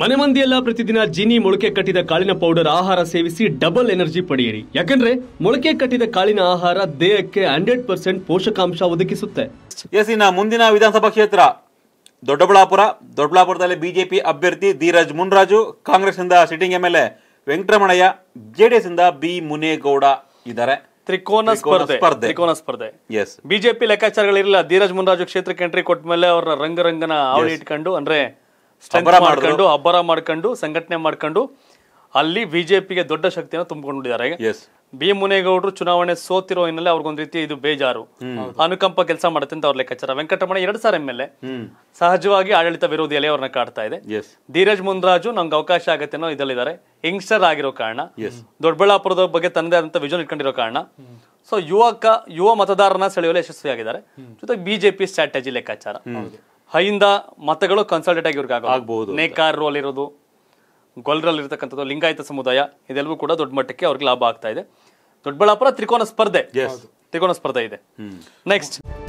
ಮನೆ ಮಂದಿಯೆಲ್ಲ ಪ್ರತಿದಿನ ಜೀನಿ ಮೊಳಕೆ ಕಟ್ಟಿದ ಕಾಳಿನ ಪೌಡರ್ ಆಹಾರ ಸೇವಿಸಿ ಡಬಲ್ ಎನರ್ಜಿ ಪಡೆಯಿರಿ ಯಾಕಂದ್ರೆ ಮೊಳಕೆ ಕಟ್ಟಿದ ಕಾಳಿನ ಆಹಾರ ದೇಹಕ್ಕೆ ಹಂಡ್ರೆಡ್ ಪರ್ಸೆಂಟ್ ಪೋಷಕಾಂಶ ಒದಗಿಸುತ್ತೆ ಎಸ್ ಇನ್ನ ಮುಂದಿನ ವಿಧಾನಸಭಾ ಕ್ಷೇತ್ರ ದೊಡ್ಡಬಳ್ಳಾಪುರ ದೊಡ್ಡಬಳ್ಳಾಪುರದಲ್ಲಿ ಬಿಜೆಪಿ ಅಭ್ಯರ್ಥಿ ಧೀರಜ್ ಮುನ್ರಾಜು ಕಾಂಗ್ರೆಸ್ನಿಂದ ಸಿಟ್ಟಿಂಗ್ ಎ ವೆಂಕಟರಮಣಯ್ಯ ಜೆಡಿಎಸ್ ಇಂದ ಬಿ ಮುನೇಗೌಡ ಇದ್ದಾರೆ ತ್ರಿಕೋನ ಸ್ಪರ್ಧೆ ತ್ರಿಕೋನ ಸ್ಪರ್ಧೆ ಎಸ್ ಬಿಜೆಪಿ ಲೆಕ್ಕಾಚಾರಗಳಿರಲಿಲ್ಲ ಧೀರಜ್ ಮುನ್ರಾಜು ಕ್ಷೇತ್ರಕ್ಕೆ ಎಂಟ್ರಿ ಕೊಟ್ಟ ಮೇಲೆ ಅವರ ರಂಗರಂಗನ ಆವಳಿ ಇಟ್ಕೊಂಡು ಅಂದ್ರೆ ಅಬ್ಬರ ಮಾಡ್ಕೊಂಡು ಅಬ್ಬರ ಮಾಡ್ಕೊಂಡು ಸಂಘಟನೆ ಮಾಡ್ಕೊಂಡು ಅಲ್ಲಿ ಬಿಜೆಪಿಗೆ ದೊಡ್ಡ ಶಕ್ತಿಯನ್ನು ತುಂಬಿಕೊಂಡಿದ್ದಾರೆ ಬಿ ಮುನೇಗೌಡರು ಚುನಾವಣೆ ಸೋತಿರೋ ಹಿನ್ನೆಲೆ ಒಂದು ರೀತಿ ಇದು ಬೇಜಾರು ಅನುಕಂಪ ಕೆಲಸ ಮಾಡುತ್ತೆ ಅಂತ ಅವ್ರ ಲೆಕ್ಕಾಚಾರ ವೆಂಕಟರಮಣ ಎರಡ್ ಸಾವಿರ ಎಂ ಎಲ್ ಎ ಸಹಜವಾಗಿ ಆಡಳಿತ ವಿರೋಧಿ ಎಲೆ ಅವ್ರನ್ನ ಕಾಡ್ತಾ ಇದೆ ಧೀರಜ್ ಮುಂದ್ರಾಜು ನಮ್ಗೆ ಅವಕಾಶ ಆಗತ್ತೆ ಅನ್ನೋ ಇದಲ್ಲಿದ್ದಾರೆ ಯಂಗ್ಸ್ಟರ್ ಆಗಿರೋ ಕಾರಣ ದೊಡ್ಡಬಳ್ಳಾಪುರದ ಬಗ್ಗೆ ತನ್ನದೇ ಆದಂತ ವಿಜನ್ ಇಟ್ಕೊಂಡಿರೋ ಕಾರಣ ಸೊ ಯುವಕ ಯುವ ಮತದಾರನ ಸೆಳೆಯಲು ಯಶಸ್ವಿಯಾಗಿದ್ದಾರೆ ಜೊತೆಗೆ ಬಿಜೆಪಿ ಸ್ಟ್ರಾಟಜಿ ಲೆಕ್ಕಾಚಾರ ಹೈಯಿಂದ ಮತಗಳು ಕನ್ಸಲ್ಟೇಟ್ ಆಗಿ ಇವ್ರಿಗೆ ನೇಕಾರ್ ರೋಲ್ ಇರೋದು ಗೊಲ್ರಲ್ಲಿ ಇರತಕ್ಕಂಥದ್ದು ಲಿಂಗಾಯತ ಸಮುದಾಯ ಇದೆಲ್ಲವೂ ಕೂಡ ದೊಡ್ಡ ಮಟ್ಟಕ್ಕೆ ಅವ್ರಿಗೆ ಲಾಭ ಆಗ್ತಾ ಇದೆ ದೊಡ್ಡಬಳ್ಳಾಪುರ ತ್ರಿಕೋನ ಸ್ಪರ್ಧೆ ತ್ರಿಕೋನ ಸ್ಪರ್ಧೆ ಇದೆ ನೆಕ್ಸ್ಟ್